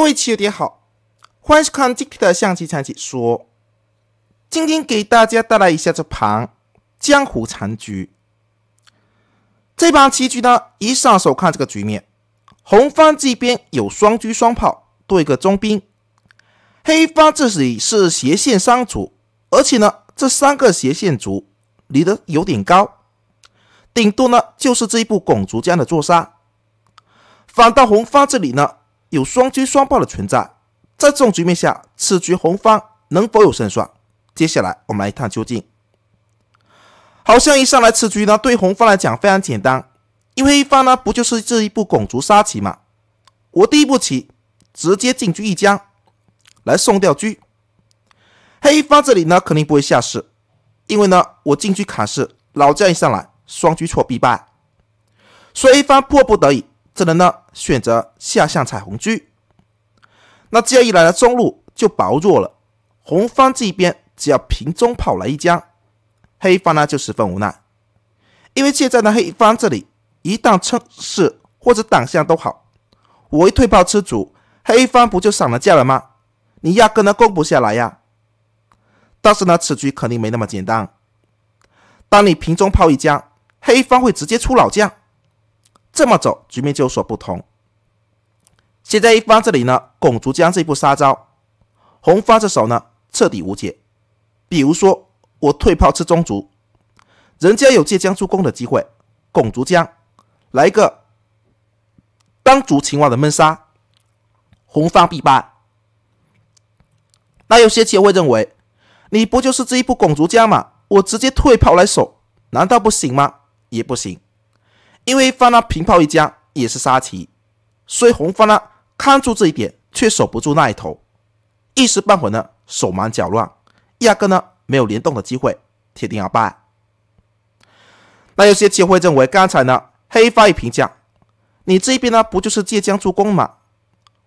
各位棋友，点好，欢迎收看今天的象棋讲解。说，今天给大家带来一下这盘江湖残局。这盘棋局呢，一上手看这个局面，红方这边有双车双炮，多一个中兵。黑方这里是斜线三卒，而且呢，这三个斜线卒离得有点高。顶多呢就是这一步拱卒将的作杀。反到红方这里呢。有双车双炮的存在，在这种局面下，此局红方能否有胜算？接下来我们来一探究竟。好像一上来此局呢，对红方来讲非常简单，因为黑方呢不就是这一步拱卒杀棋嘛？我第一步棋直接进车一将，来送掉车。黑方这里呢肯定不会下士，因为呢我进车卡士，老将一上来双车错必败，所以一方迫不得已。只能呢选择下象踩红车，那这样一来呢中路就薄弱了。红方这边只要平中跑来一将，黑方呢就十分无奈，因为现在呢黑方这里一旦撑势或者挡象都好，我一退炮吃卒，黑方不就散了架了吗？你压根呢攻不下来呀。但是呢此局肯定没那么简单，当你平中炮一将，黑方会直接出老将。这么走，局面就有所不同。现在一方这里呢，拱卒将这一步杀招，红方这手呢，彻底无解。比如说，我退炮吃中卒，人家有借将助攻的机会，拱卒将来一个当卒擒王的闷杀，红方必败。那有些棋友会认为，你不就是这一步拱卒将吗？我直接退炮来守，难道不行吗？也不行。因为方呢平炮一将也是杀棋，所以红方呢看住这一点，却守不住那一头，一时半会呢手忙脚乱，压根呢没有联动的机会，铁定要败。那有些棋会认为刚才呢黑方一平将，你这一边呢不就是借将助攻吗？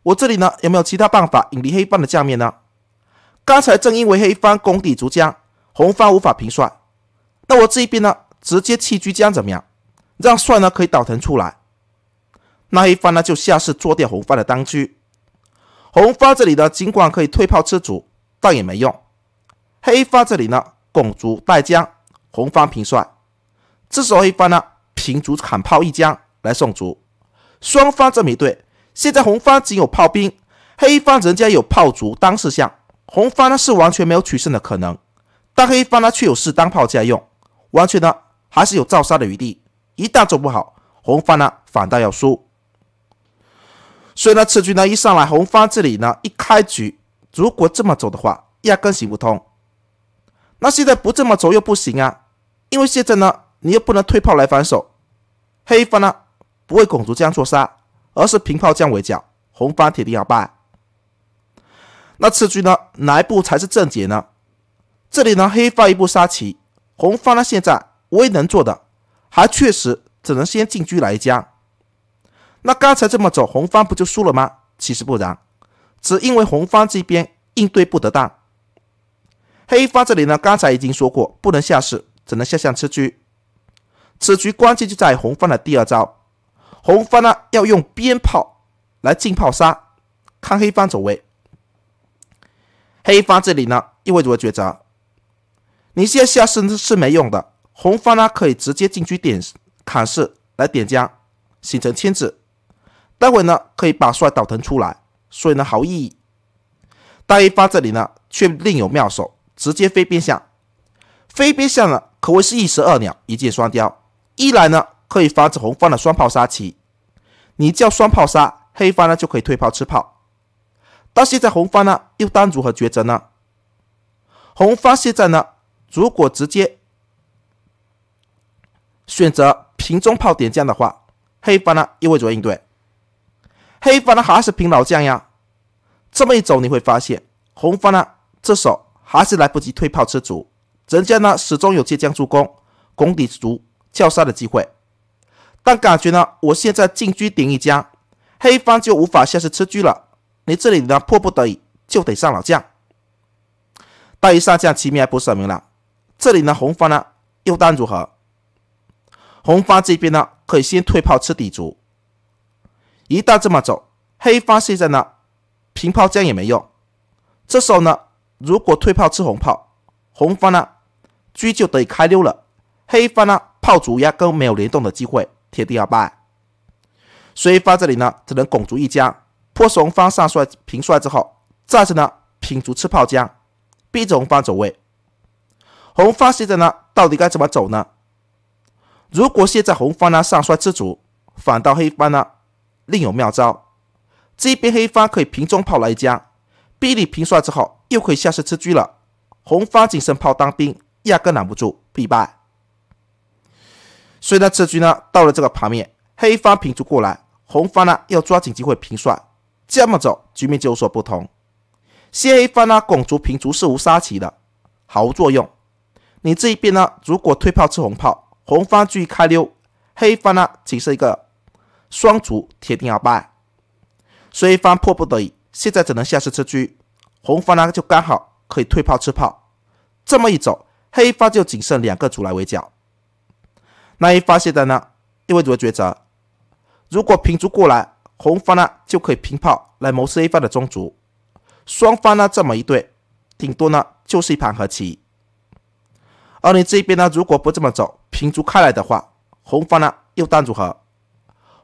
我这里呢有没有其他办法引离黑方的将面呢？刚才正因为黑方攻底卒将，红方无法平帅，那我这一边呢直接弃车将怎么样？让帅呢可以倒腾出来，那黑方呢就下士做掉红方的当车，红方这里呢尽管可以退炮吃卒，但也没用。黑方这里呢拱卒带将，红方平帅。这时候黑方呢平卒砍炮一将来送卒，双方这么一对，现在红方仅有炮兵，黑方人家有炮卒当事象，红方呢是完全没有取胜的可能，但黑方呢却有士当炮家用，完全呢还是有造杀的余地。一旦走不好，红方呢反倒要输，所以呢，此局呢一上来，红方这里呢一开局，如果这么走的话，压根行不通。那现在不这么走又不行啊，因为现在呢，你又不能退炮来防守，黑方呢不会拱卒这样做杀，而是平炮将围剿，红方铁定要败。那此局呢哪一步才是正解呢？这里呢黑方一步杀棋，红方呢现在唯一能做的。还确实只能先进车来将，那刚才这么走，红方不就输了吗？其实不然，只因为红方这边应对不得当。黑方这里呢，刚才已经说过，不能下士，只能下象吃车。此局关键就在红方的第二招，红方呢要用鞭炮来进炮杀，看黑方走位。黑方这里呢意味着抉择，你现在下士是没用的。红方呢可以直接进去点砍士来点将，形成牵制。待会呢可以把帅倒腾出来，所以呢毫无意义。大黑方这里呢却另有妙手，直接飞边象。飞边象呢可谓是一石二鸟，一箭双雕。一来呢可以防止红方的双炮杀棋，你叫双炮杀，黑方呢就可以退炮吃炮。但现在红方呢又当如何抉择呢？红方现在呢如果直接选择平中炮点将的话，黑方呢又会怎么应对？黑方呢还是平老将呀？这么一走，你会发现红方呢这手还是来不及退炮吃卒，人家呢始终有借将助攻、拱底卒、叫杀的机会。但感觉呢，我现在进车顶一将，黑方就无法下士吃车了。你这里呢迫不得已就得上老将。大一上将，棋面不是明朗。这里呢，红方呢又当如何？红方这边呢，可以先退炮吃底卒，一旦这么走，黑方现在呢，平炮将也没用。这时候呢，如果退炮吃红炮，红方呢，车就得以开溜了。黑方呢，炮卒压根没有联动的机会，铁定要败。所以方这里呢，只能拱卒一将，迫使红方上帅平帅之后，再次呢，平卒吃炮将，逼着红方走位。红方现在呢，到底该怎么走呢？如果现在红方呢上帅吃卒，反倒黑方呢另有妙招。这边黑方可以平中炮来一将，逼你平帅之后，又可以下士吃车了。红方仅剩炮当兵，压根拦不住，必败。所以呢，这局呢到了这个盘面，黑方平卒过来，红方呢要抓紧机会平帅，这么走局面就有所不同。先黑方呢拱卒平卒是无杀棋的，毫无作用。你这一边呢如果推炮吃红炮。红方注意开溜，黑方呢仅剩一个双卒，铁定要败。所以方迫不得已，现在只能下士吃车。红方呢就刚好可以退炮吃炮，这么一走，黑方就仅剩两个卒来围剿。那一方现在呢又会如何抉择？如果平卒过来，红方呢就可以平炮来谋杀 A 方的中卒。双方呢这么一对，顶多呢就是一盘和棋。而你这边呢如果不这么走，平足开来的话，红方呢又当如何？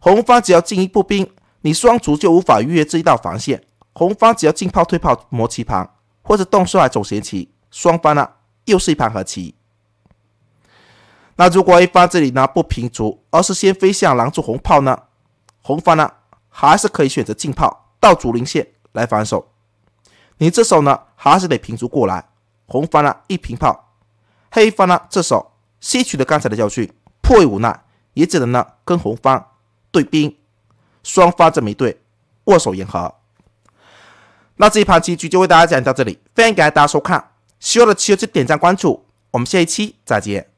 红方只要进一步兵，你双足就无法逾越这一道防线。红方只要进炮退炮磨棋盘，或者动帅走闲棋，双方呢又是一盘和棋。那如果一方这里呢不平足，而是先飞向拦住红炮呢？红方呢还是可以选择进炮到主林线来防守。你这手呢还是得平足过来。红方呢一平炮，黑方呢这手。吸取了刚才的教训，颇为无奈，也只能呢跟红方对兵，双方这么一对握手言和。那这一盘棋局就为大家讲到这里，非常感谢大家收看，希望的棋友去点赞关注，我们下一期再见。